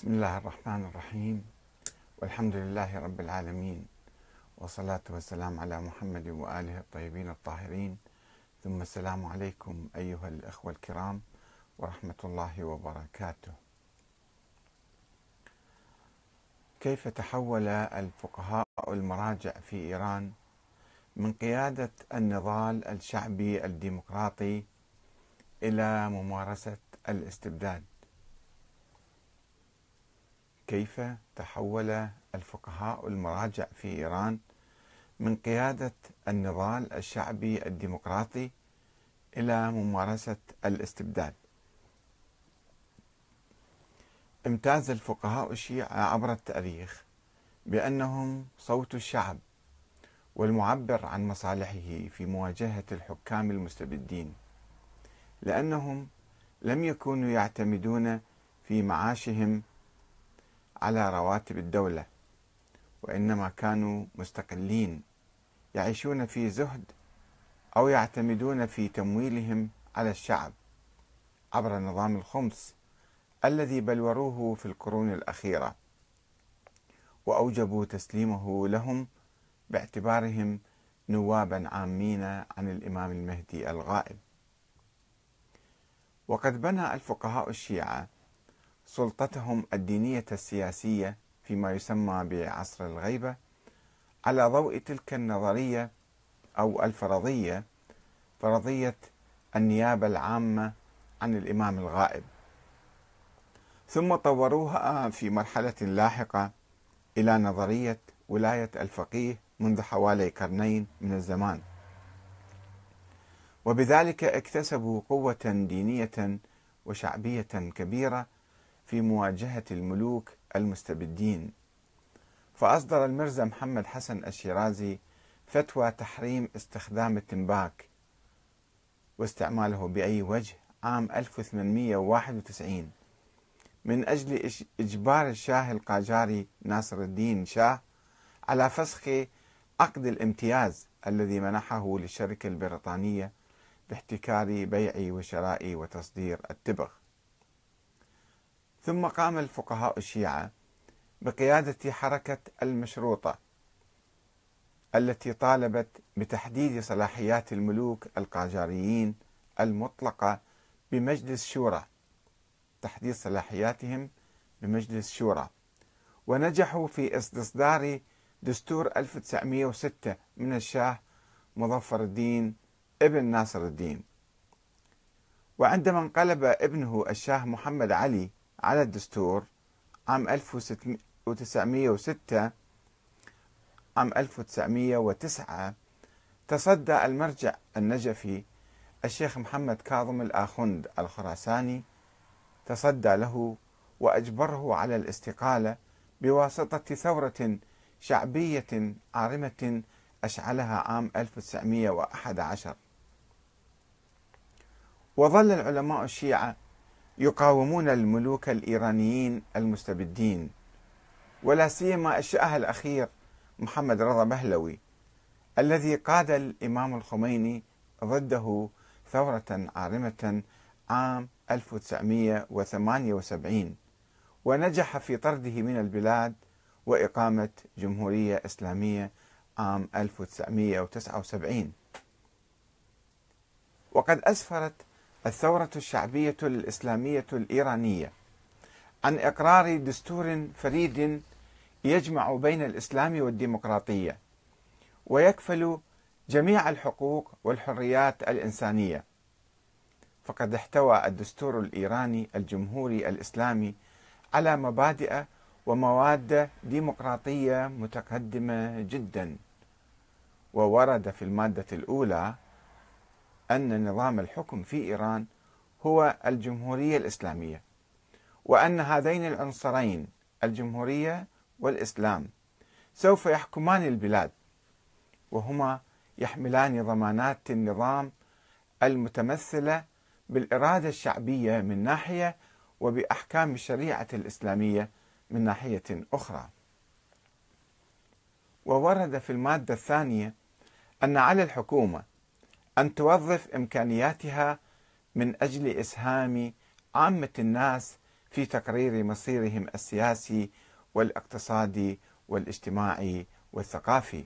بسم الله الرحمن الرحيم والحمد لله رب العالمين والصلاة والسلام على محمد وآله الطيبين الطاهرين ثم السلام عليكم أيها الأخوة الكرام ورحمة الله وبركاته كيف تحول الفقهاء المراجع في إيران من قيادة النضال الشعبي الديمقراطي إلى ممارسة الاستبداد كيف تحول الفقهاء المراجع في ايران من قياده النضال الشعبي الديمقراطي الى ممارسه الاستبداد. امتاز الفقهاء الشيعه عبر التاريخ بانهم صوت الشعب والمعبر عن مصالحه في مواجهه الحكام المستبدين لانهم لم يكونوا يعتمدون في معاشهم على رواتب الدولة وإنما كانوا مستقلين يعيشون في زهد أو يعتمدون في تمويلهم على الشعب عبر نظام الخمس الذي بلوروه في القرون الأخيرة وأوجبوا تسليمه لهم باعتبارهم نوابا عامين عن الإمام المهدي الغائب وقد بنى الفقهاء الشيعة سلطتهم الدينية السياسية فيما يسمى بعصر الغيبة على ضوء تلك النظرية أو الفرضية فرضية النيابة العامة عن الإمام الغائب ثم طوروها في مرحلة لاحقة إلى نظرية ولاية الفقيه منذ حوالي قرنين من الزمان وبذلك اكتسبوا قوة دينية وشعبية كبيرة في مواجهة الملوك المستبدين فأصدر المرزا محمد حسن الشيرازي فتوى تحريم استخدام التمباك واستعماله بأي وجه عام 1891 من أجل إجبار الشاه القاجاري ناصر الدين شاه على فسخ عقد الامتياز الذي منحه للشركة البريطانية باحتكار بيع وشراء وتصدير التبغ ثم قام الفقهاء الشيعة بقيادة حركة المشروطة التي طالبت بتحديد صلاحيات الملوك القاجاريين المطلقة بمجلس شورى تحديد صلاحياتهم بمجلس شورى ونجحوا في استصدار دستور 1906 من الشاه مظفر الدين ابن ناصر الدين وعندما انقلب ابنه الشاه محمد علي على الدستور عام 1906 عام 1909 تصدى المرجع النجفي الشيخ محمد كاظم الآخند الخراساني تصدى له وأجبره على الاستقالة بواسطة ثورة شعبية عارمة أشعلها عام 1911 وظل العلماء الشيعة يقاومون الملوك الايرانيين المستبدين ولا سيما الشاه الاخير محمد رضا بهلوي الذي قاد الامام الخميني ضده ثوره عارمه عام 1978 ونجح في طرده من البلاد واقامه جمهوريه اسلاميه عام 1979 وقد اسفرت الثورة الشعبية الإسلامية الإيرانية عن إقرار دستور فريد يجمع بين الإسلام والديمقراطية ويكفل جميع الحقوق والحريات الإنسانية فقد احتوى الدستور الإيراني الجمهوري الإسلامي على مبادئ ومواد ديمقراطية متقدمة جدا وورد في المادة الأولى أن نظام الحكم في إيران هو الجمهورية الإسلامية وأن هذين العنصرين الجمهورية والإسلام سوف يحكمان البلاد وهما يحملان ضمانات النظام المتمثلة بالإرادة الشعبية من ناحية وبأحكام الشريعة الإسلامية من ناحية أخرى وورد في المادة الثانية أن على الحكومة أن توظف إمكانياتها من أجل إسهام عامة الناس في تقرير مصيرهم السياسي والاقتصادي والاجتماعي والثقافي.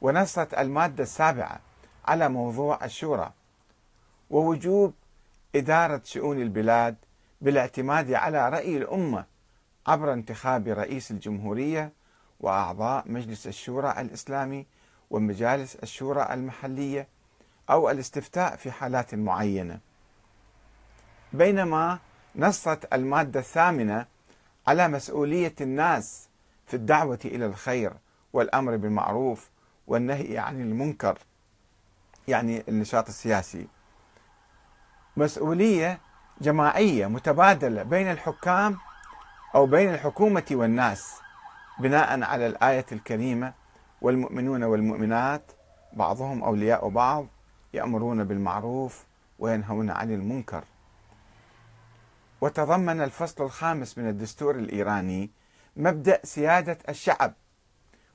ونصت المادة السابعة على موضوع الشورى ووجوب إدارة شؤون البلاد بالاعتماد على رأي الأمة عبر انتخاب رئيس الجمهورية وأعضاء مجلس الشورى الإسلامي ومجالس الشورى المحلية أو الاستفتاء في حالات معينة بينما نصت المادة الثامنة على مسؤولية الناس في الدعوة إلى الخير والأمر بالمعروف والنهي عن المنكر يعني النشاط السياسي مسؤولية جماعية متبادلة بين الحكام أو بين الحكومة والناس بناء على الآية الكريمة والمؤمنون والمؤمنات بعضهم أولياء بعض يأمرون بالمعروف وينهون عن المنكر وتضمن الفصل الخامس من الدستور الإيراني مبدأ سيادة الشعب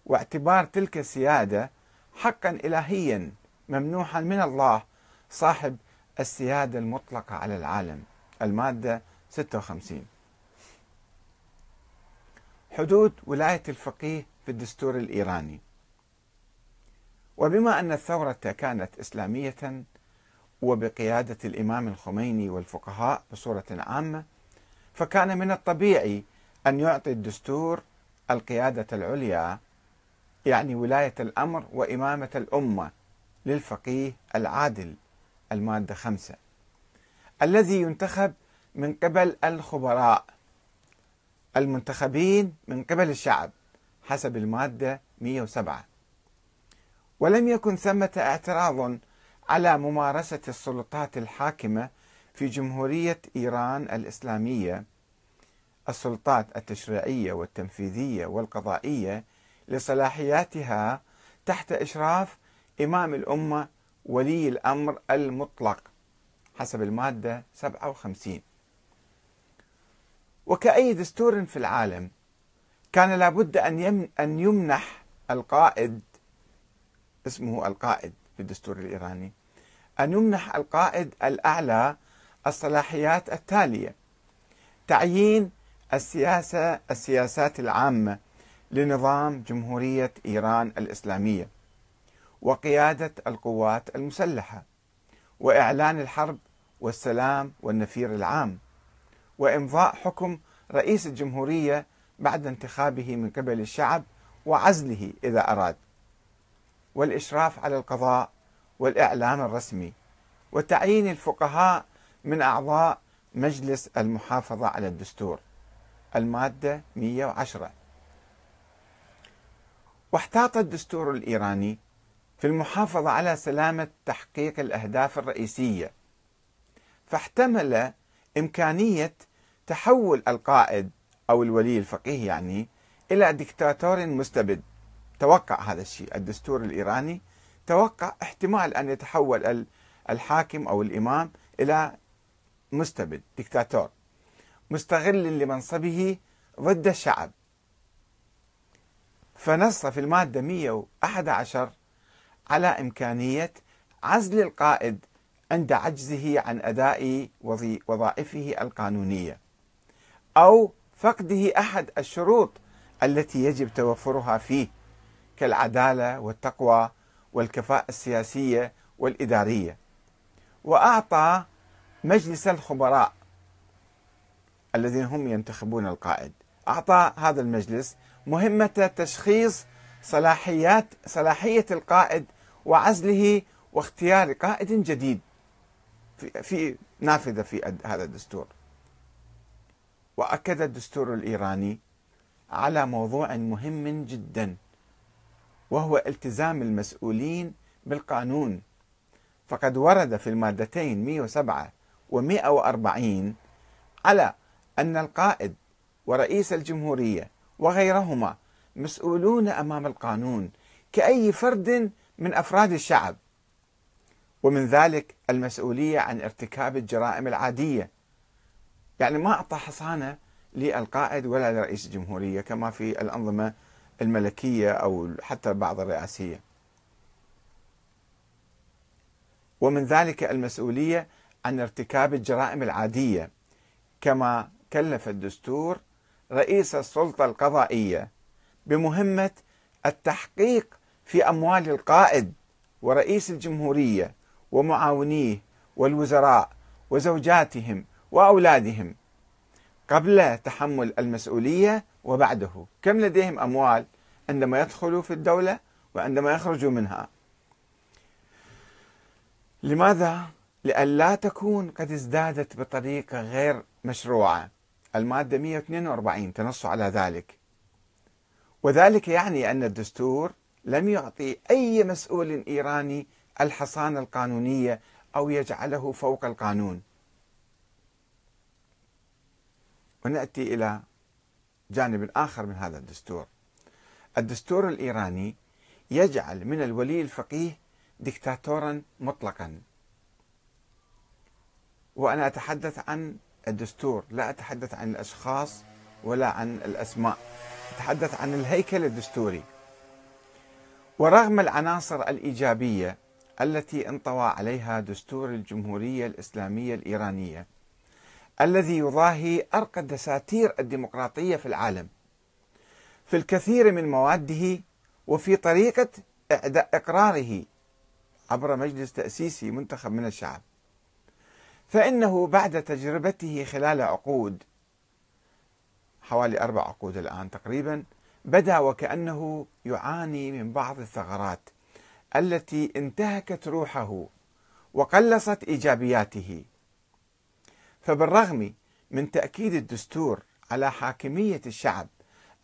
واعتبار تلك السيادة حقا إلهيا ممنوحا من الله صاحب السيادة المطلقة على العالم المادة 56 حدود ولاية الفقيه في الدستور الإيراني وبما أن الثورة كانت إسلامية وبقيادة الإمام الخميني والفقهاء بصورة عامة فكان من الطبيعي أن يعطي الدستور القيادة العليا يعني ولاية الأمر وإمامة الأمة للفقيه العادل المادة خمسة الذي ينتخب من قبل الخبراء المنتخبين من قبل الشعب حسب المادة 107 ولم يكن ثمة اعتراض على ممارسة السلطات الحاكمة في جمهورية إيران الإسلامية السلطات التشريعية والتنفيذية والقضائية لصلاحياتها تحت إشراف إمام الأمة ولي الأمر المطلق حسب المادة 57 وكأي دستور في العالم كان لابد أن يمنح القائد اسمه القائد في الدستور الإيراني أن يمنح القائد الأعلى الصلاحيات التالية تعيين السياسة السياسات العامة لنظام جمهورية إيران الإسلامية وقيادة القوات المسلحة وإعلان الحرب والسلام والنفير العام وإمضاء حكم رئيس الجمهورية بعد انتخابه من قبل الشعب وعزله إذا أراد والإشراف على القضاء والإعلام الرسمي وتعيين الفقهاء من أعضاء مجلس المحافظة على الدستور المادة 110 واحتاط الدستور الإيراني في المحافظة على سلامة تحقيق الأهداف الرئيسية فاحتمل إمكانية تحول القائد أو الولي الفقيه يعني إلى دكتاتور مستبد توقع هذا الشيء الدستور الإيراني توقع احتمال أن يتحول الحاكم أو الإمام إلى مستبد دكتاتور مستغل لمنصبه ضد الشعب فنص في المادة 111 على إمكانية عزل القائد عند عجزه عن أداء وظائفه القانونية أو فقده أحد الشروط التي يجب توفرها فيه كالعداله والتقوى والكفاءه السياسيه والاداريه واعطى مجلس الخبراء الذين هم ينتخبون القائد اعطى هذا المجلس مهمه تشخيص صلاحيات صلاحيه القائد وعزله واختيار قائد جديد في, نافذه في هذا الدستور واكد الدستور الايراني على موضوع مهم جدا وهو التزام المسؤولين بالقانون فقد ورد في المادتين 107 و 140 على أن القائد ورئيس الجمهورية وغيرهما مسؤولون أمام القانون كأي فرد من أفراد الشعب ومن ذلك المسؤولية عن ارتكاب الجرائم العادية يعني ما أعطى حصانة للقائد ولا لرئيس الجمهورية كما في الأنظمة الملكية أو حتى بعض الرئاسية ومن ذلك المسؤولية عن ارتكاب الجرائم العادية كما كلف الدستور رئيس السلطة القضائية بمهمة التحقيق في أموال القائد ورئيس الجمهورية ومعاونيه والوزراء وزوجاتهم وأولادهم قبل تحمل المسؤولية وبعده كم لديهم أموال عندما يدخلوا في الدولة وعندما يخرجوا منها لماذا؟ لئلا تكون قد ازدادت بطريقة غير مشروعة المادة 142 تنص على ذلك وذلك يعني أن الدستور لم يعطي أي مسؤول إيراني الحصانة القانونية أو يجعله فوق القانون ونأتي إلى جانب آخر من هذا الدستور الدستور الإيراني يجعل من الولي الفقيه دكتاتورا مطلقا وأنا أتحدث عن الدستور لا أتحدث عن الأشخاص ولا عن الأسماء أتحدث عن الهيكل الدستوري ورغم العناصر الإيجابية التي انطوى عليها دستور الجمهورية الإسلامية الإيرانية الذي يضاهي ارقى الدساتير الديمقراطيه في العالم في الكثير من مواده وفي طريقه اقراره عبر مجلس تاسيسي منتخب من الشعب فانه بعد تجربته خلال عقود حوالي اربع عقود الان تقريبا بدا وكانه يعاني من بعض الثغرات التي انتهكت روحه وقلصت ايجابياته فبالرغم من تأكيد الدستور على حاكمية الشعب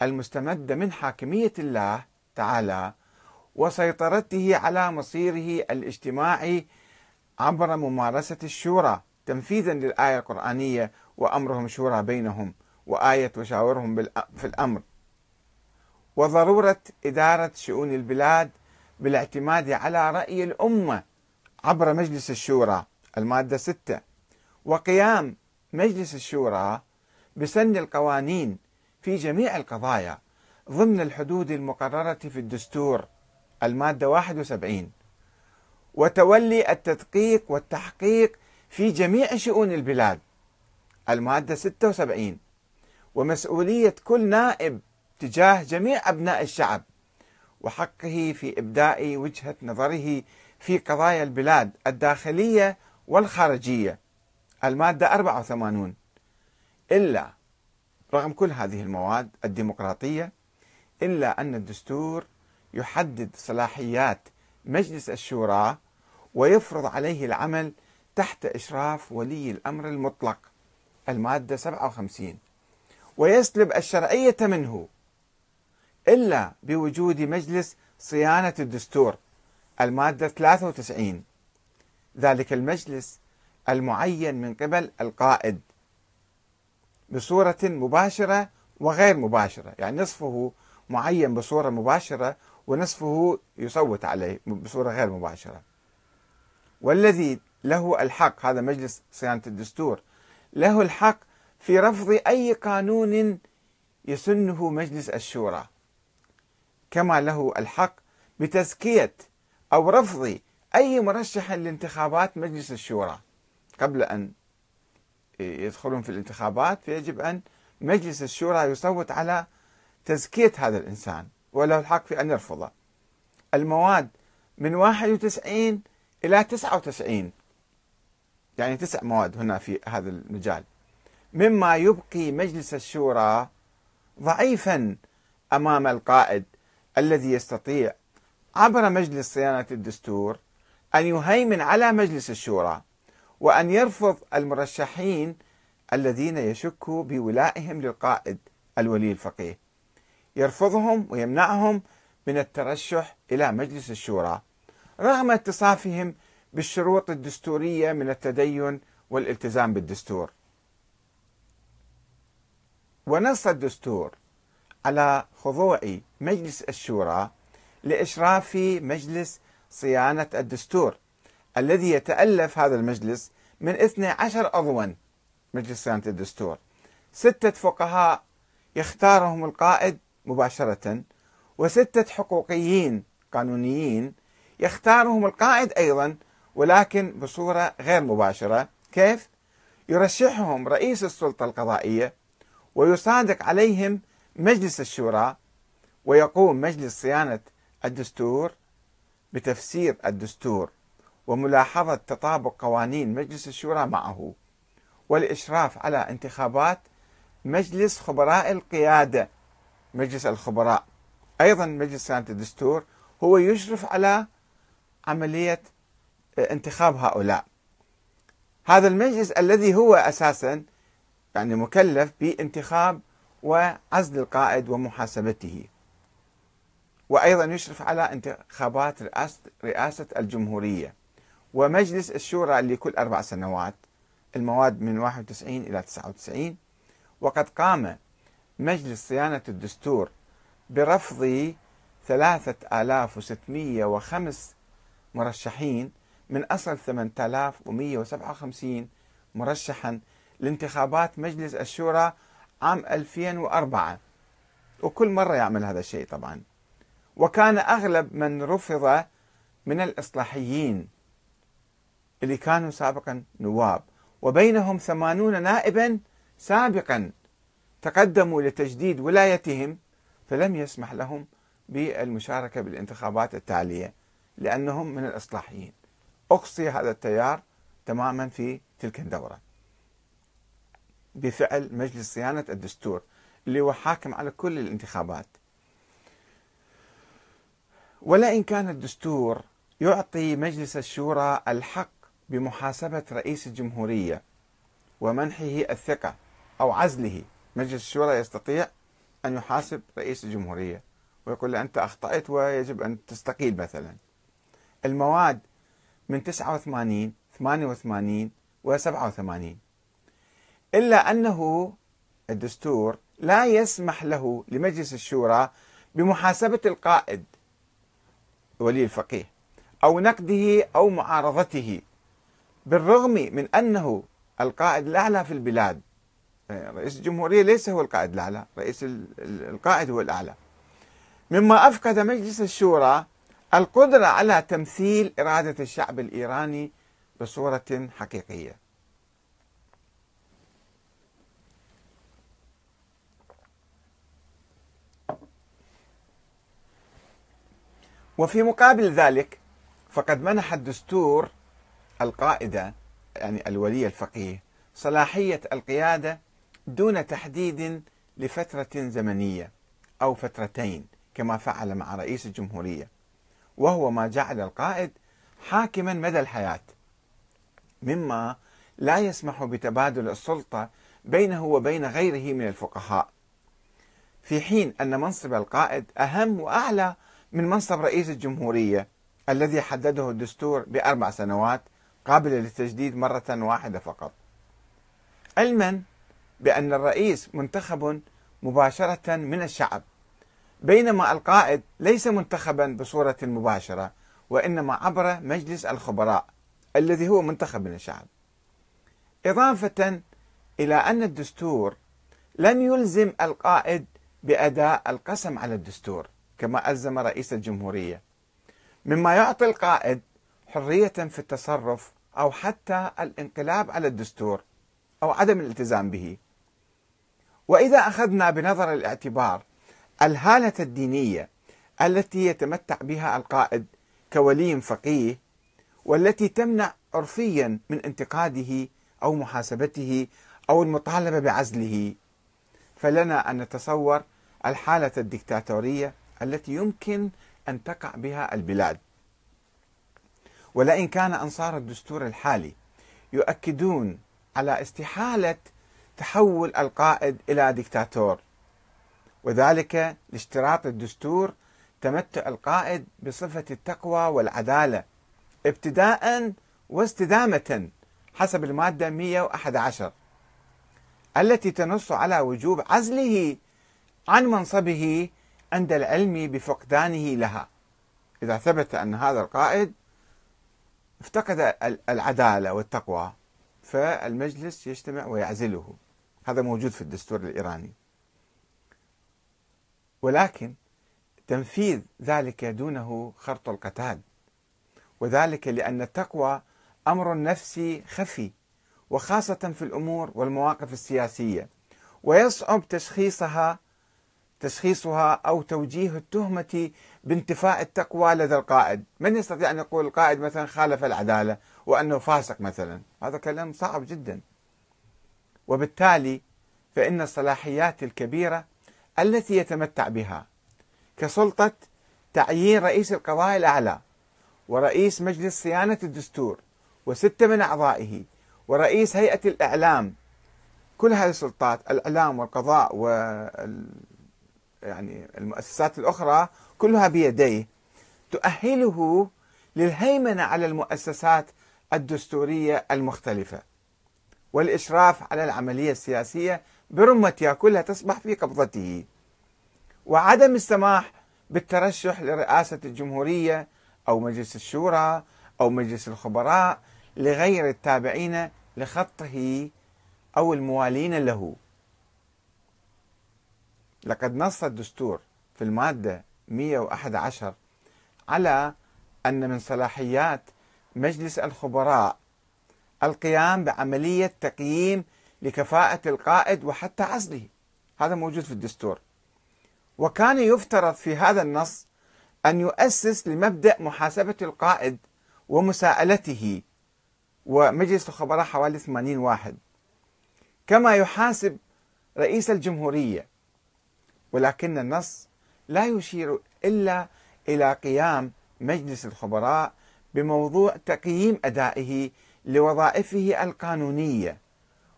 المستمدة من حاكمية الله تعالى وسيطرته على مصيره الاجتماعي عبر ممارسة الشورى تنفيذا للآية القرآنية وأمرهم شورى بينهم وآية وشاورهم في الأمر وضرورة إدارة شؤون البلاد بالاعتماد على رأي الأمة عبر مجلس الشورى المادة 6 وقيام مجلس الشورى بسن القوانين في جميع القضايا ضمن الحدود المقررة في الدستور المادة 71 وتولي التدقيق والتحقيق في جميع شؤون البلاد المادة 76 ومسؤولية كل نائب تجاه جميع أبناء الشعب وحقه في إبداء وجهة نظره في قضايا البلاد الداخلية والخارجية المادة 84 إلا رغم كل هذه المواد الديمقراطية إلا أن الدستور يحدد صلاحيات مجلس الشورى ويفرض عليه العمل تحت إشراف ولي الأمر المطلق المادة 57 ويسلب الشرعية منه إلا بوجود مجلس صيانة الدستور المادة 93 ذلك المجلس المعين من قبل القائد بصورة مباشرة وغير مباشرة يعني نصفه معين بصورة مباشرة ونصفه يصوت عليه بصورة غير مباشرة والذي له الحق هذا مجلس صيانة الدستور له الحق في رفض أي قانون يسنه مجلس الشورى كما له الحق بتزكية أو رفض أي مرشح لانتخابات مجلس الشورى قبل أن يدخلون في الانتخابات فيجب أن مجلس الشورى يصوت على تزكية هذا الإنسان وله الحق في أن يرفضه المواد من 91 إلى 99 يعني تسع مواد هنا في هذا المجال مما يبقي مجلس الشورى ضعيفا امام القائد الذي يستطيع عبر مجلس صيانه الدستور ان يهيمن على مجلس الشورى وأن يرفض المرشحين الذين يشكوا بولائهم للقائد الولي الفقيه يرفضهم ويمنعهم من الترشح إلى مجلس الشورى رغم اتصافهم بالشروط الدستورية من التدين والالتزام بالدستور ونص الدستور على خضوع مجلس الشورى لإشراف مجلس صيانة الدستور الذي يتألف هذا المجلس من 12 عضوا مجلس صيانة الدستور ستة فقهاء يختارهم القائد مباشرة وستة حقوقيين قانونيين يختارهم القائد أيضا ولكن بصورة غير مباشرة كيف؟ يرشحهم رئيس السلطة القضائية ويصادق عليهم مجلس الشورى ويقوم مجلس صيانة الدستور بتفسير الدستور وملاحظة تطابق قوانين مجلس الشورى معه والإشراف على انتخابات مجلس خبراء القيادة مجلس الخبراء أيضا مجلس سنة الدستور هو يشرف على عملية آه، انتخاب هؤلاء هذا المجلس الذي هو أساسا يعني مكلف بانتخاب وعزل القائد ومحاسبته وأيضا يشرف على انتخابات رئاسة الجمهورية ومجلس الشورى لكل أربع سنوات المواد من 91 إلى 99 وقد قام مجلس صيانة الدستور برفض 3605 مرشحين من أصل 8157 مرشحا لانتخابات مجلس الشورى عام 2004 وكل مرة يعمل هذا الشيء طبعا وكان أغلب من رفض من الإصلاحيين اللي كانوا سابقا نواب وبينهم ثمانون نائبا سابقا تقدموا لتجديد ولايتهم فلم يسمح لهم بالمشاركة بالانتخابات التالية لأنهم من الإصلاحيين أقصي هذا التيار تماما في تلك الدورة بفعل مجلس صيانة الدستور اللي هو حاكم على كل الانتخابات ولئن كان الدستور يعطي مجلس الشورى الحق بمحاسبة رئيس الجمهورية ومنحه الثقة أو عزله مجلس الشورى يستطيع أن يحاسب رئيس الجمهورية ويقول له أنت أخطأت ويجب أن تستقيل مثلا المواد من 89 88 و 87 إلا أنه الدستور لا يسمح له لمجلس الشورى بمحاسبة القائد ولي الفقيه أو نقده أو معارضته بالرغم من أنه القائد الأعلى في البلاد يعني رئيس الجمهورية ليس هو القائد الأعلى رئيس القائد هو الأعلى مما أفقد مجلس الشورى القدرة على تمثيل إرادة الشعب الإيراني بصورة حقيقية وفي مقابل ذلك فقد منح الدستور القائدة يعني الولي الفقيه صلاحية القيادة دون تحديد لفترة زمنية أو فترتين كما فعل مع رئيس الجمهورية وهو ما جعل القائد حاكما مدى الحياة مما لا يسمح بتبادل السلطة بينه وبين غيره من الفقهاء في حين أن منصب القائد أهم وأعلى من منصب رئيس الجمهورية الذي حدده الدستور بأربع سنوات قابلة للتجديد مرة واحدة فقط علما بأن الرئيس منتخب مباشرة من الشعب بينما القائد ليس منتخبا بصورة مباشرة وإنما عبر مجلس الخبراء الذي هو منتخب من الشعب إضافة إلى أن الدستور لم يلزم القائد بأداء القسم على الدستور كما ألزم رئيس الجمهورية مما يعطي القائد حرية في التصرف أو حتى الانقلاب على الدستور أو عدم الالتزام به وإذا أخذنا بنظر الاعتبار الهالة الدينية التي يتمتع بها القائد كولي فقيه والتي تمنع عرفيا من انتقاده أو محاسبته أو المطالبة بعزله فلنا أن نتصور الحالة الدكتاتورية التي يمكن أن تقع بها البلاد ولئن كان أنصار الدستور الحالي يؤكدون على استحالة تحول القائد إلى دكتاتور وذلك لاشتراط الدستور تمتع القائد بصفة التقوى والعدالة ابتداء واستدامة حسب المادة 111 التي تنص على وجوب عزله عن منصبه عند العلم بفقدانه لها إذا ثبت أن هذا القائد افتقد العدالة والتقوى فالمجلس يجتمع ويعزله هذا موجود في الدستور الإيراني ولكن تنفيذ ذلك دونه خرط القتال وذلك لأن التقوى أمر نفسي خفي وخاصة في الأمور والمواقف السياسية ويصعب تشخيصها تشخيصها أو توجيه التهمة بانتفاء التقوى لدى القائد من يستطيع أن يقول القائد مثلا خالف العدالة وأنه فاسق مثلا هذا كلام صعب جدا وبالتالي فإن الصلاحيات الكبيرة التي يتمتع بها كسلطة تعيين رئيس القضاء الأعلى ورئيس مجلس صيانة الدستور وستة من أعضائه ورئيس هيئة الإعلام كل هذه السلطات الإعلام والقضاء وال يعني المؤسسات الأخرى كلها بيديه تؤهله للهيمنة على المؤسسات الدستورية المختلفة والإشراف على العملية السياسية برمتها كلها تصبح في قبضته وعدم السماح بالترشح لرئاسة الجمهورية أو مجلس الشورى أو مجلس الخبراء لغير التابعين لخطه أو الموالين له لقد نص الدستور في المادة 111 على أن من صلاحيات مجلس الخبراء القيام بعملية تقييم لكفاءة القائد وحتى عزله هذا موجود في الدستور وكان يفترض في هذا النص أن يؤسس لمبدأ محاسبة القائد ومساءلته ومجلس الخبراء حوالي 80 واحد كما يحاسب رئيس الجمهورية ولكن النص لا يشير الا الى قيام مجلس الخبراء بموضوع تقييم ادائه لوظائفه القانونيه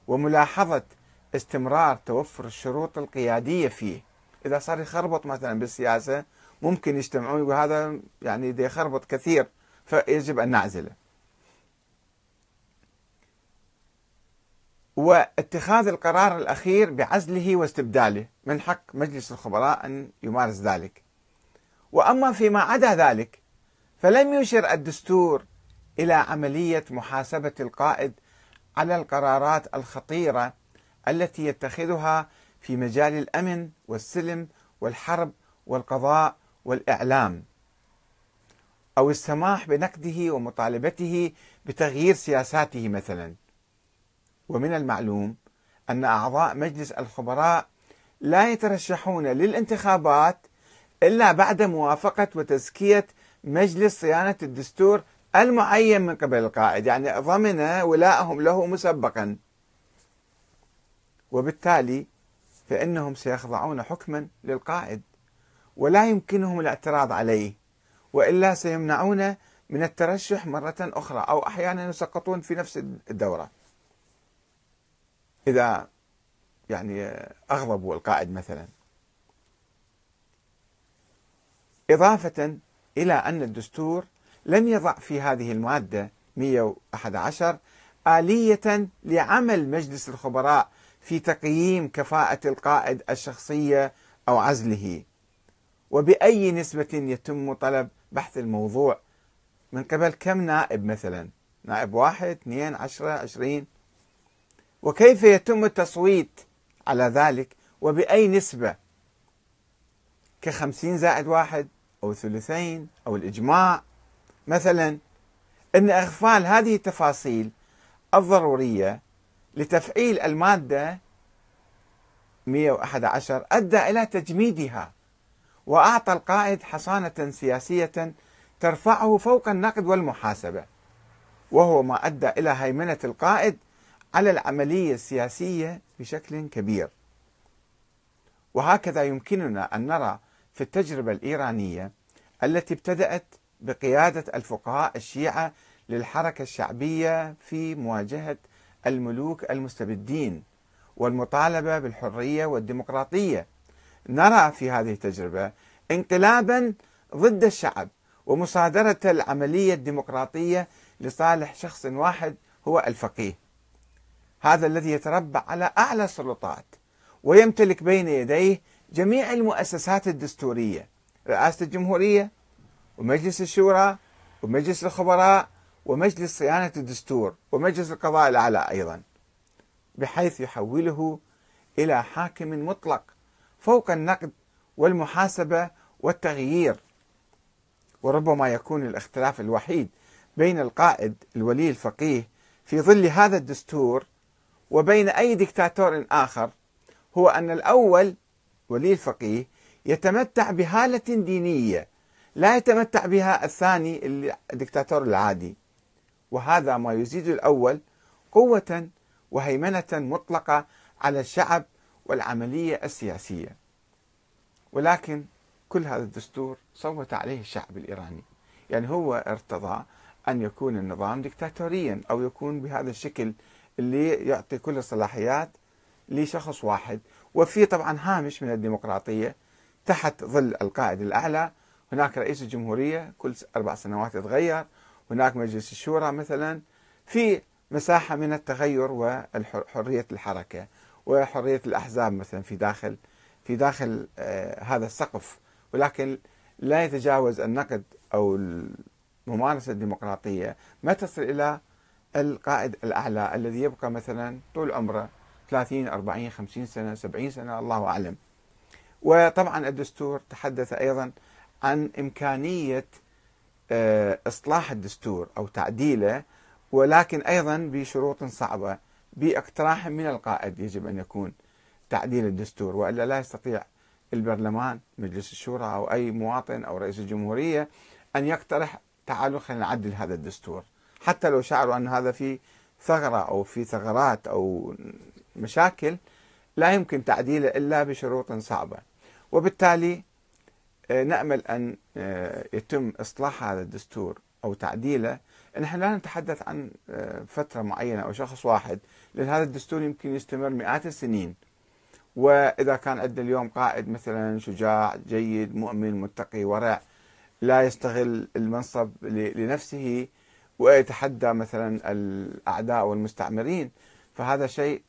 وملاحظه استمرار توفر الشروط القياديه فيه اذا صار يخربط مثلا بالسياسه ممكن يجتمعون وهذا يعني يخربط كثير فيجب ان نعزله واتخاذ القرار الأخير بعزله واستبداله من حق مجلس الخبراء أن يمارس ذلك وأما فيما عدا ذلك فلم يشر الدستور إلى عملية محاسبة القائد على القرارات الخطيرة التي يتخذها في مجال الأمن والسلم والحرب والقضاء والإعلام أو السماح بنقده ومطالبته بتغيير سياساته مثلاً ومن المعلوم أن أعضاء مجلس الخبراء لا يترشحون للانتخابات إلا بعد موافقة وتزكية مجلس صيانة الدستور المعين من قبل القائد يعني ضمن ولائهم له مسبقا وبالتالي فإنهم سيخضعون حكما للقائد ولا يمكنهم الاعتراض عليه وإلا سيمنعون من الترشح مرة أخرى أو أحيانا يسقطون في نفس الدورة إذا يعني أغضبوا القائد مثلا إضافة إلى أن الدستور لم يضع في هذه المادة 111 آلية لعمل مجلس الخبراء في تقييم كفاءة القائد الشخصية أو عزله وبأي نسبة يتم طلب بحث الموضوع من قبل كم نائب مثلا نائب واحد اثنين عشرة عشرين وكيف يتم التصويت على ذلك وبأي نسبة كخمسين زائد واحد أو ثلثين أو الإجماع مثلا أن إغفال هذه التفاصيل الضرورية لتفعيل المادة 111 أدى إلى تجميدها وأعطى القائد حصانة سياسية ترفعه فوق النقد والمحاسبة وهو ما أدى إلى هيمنة القائد على العملية السياسية بشكل كبير وهكذا يمكننا أن نرى في التجربة الإيرانية التي ابتدأت بقيادة الفقهاء الشيعة للحركة الشعبية في مواجهة الملوك المستبدين والمطالبة بالحرية والديمقراطية نرى في هذه التجربة انقلابا ضد الشعب ومصادرة العملية الديمقراطية لصالح شخص واحد هو الفقيه هذا الذي يتربع على اعلى السلطات ويمتلك بين يديه جميع المؤسسات الدستوريه رئاسه الجمهوريه ومجلس الشورى ومجلس الخبراء ومجلس صيانه الدستور ومجلس القضاء الاعلى ايضا بحيث يحوله الى حاكم مطلق فوق النقد والمحاسبه والتغيير وربما يكون الاختلاف الوحيد بين القائد الولي الفقيه في ظل هذا الدستور وبين أي دكتاتور آخر هو أن الأول ولي الفقيه يتمتع بهالة دينية لا يتمتع بها الثاني الدكتاتور العادي وهذا ما يزيد الأول قوة وهيمنة مطلقة على الشعب والعملية السياسية ولكن كل هذا الدستور صوت عليه الشعب الإيراني يعني هو ارتضى أن يكون النظام دكتاتوريا أو يكون بهذا الشكل اللي يعطي كل الصلاحيات لشخص واحد وفي طبعا هامش من الديمقراطية تحت ظل القائد الأعلى هناك رئيس الجمهورية كل أربع سنوات يتغير هناك مجلس الشورى مثلا في مساحة من التغير وحرية الحركة وحرية الأحزاب مثلا في داخل في داخل آه، هذا السقف ولكن لا يتجاوز النقد أو الممارسة الديمقراطية ما تصل إلى القائد الأعلى الذي يبقى مثلا طول عمره 30 40 50 سنة 70 سنة الله أعلم وطبعا الدستور تحدث أيضا عن إمكانية آه، إصلاح الدستور أو تعديله ولكن أيضا بشروط صعبة باقتراح من القائد يجب أن يكون تعديل الدستور وإلا لا يستطيع البرلمان مجلس الشورى أو أي مواطن أو رئيس الجمهورية أن يقترح تعالوا خلينا نعدل هذا الدستور حتى لو شعروا أن هذا في ثغرة أو في ثغرات أو مشاكل لا يمكن تعديله إلا بشروط صعبة وبالتالي آه، نأمل أن آه، يتم إصلاح هذا الدستور أو تعديله نحن لا نتحدث عن آه، فترة معينة أو شخص واحد لأن هذا الدستور يمكن يستمر مئات السنين وإذا كان عندنا اليوم قائد مثلا شجاع جيد مؤمن متقي ورع لا يستغل المنصب لنفسه ويتحدى مثلا الأعداء والمستعمرين فهذا شيء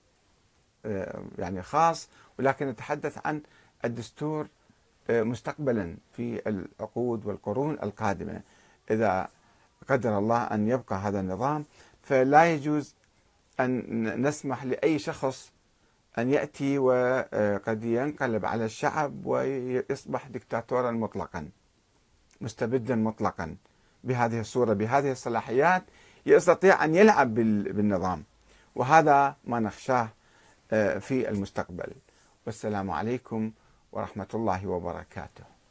آه، يعني خاص ولكن نتحدث عن الدستور آه، مستقبلا في العقود والقرون القادمة إذا قدر الله أن يبقى هذا النظام فلا يجوز أن نسمح لأي شخص أن يأتي وقد آه، ينقلب على الشعب ويصبح دكتاتورا مطلقا مستبدا مطلقا بهذه الصورة بهذه الصلاحيات يستطيع أن يلعب بالنظام وهذا ما نخشاه آه، في المستقبل والسلام عليكم ورحمة الله وبركاته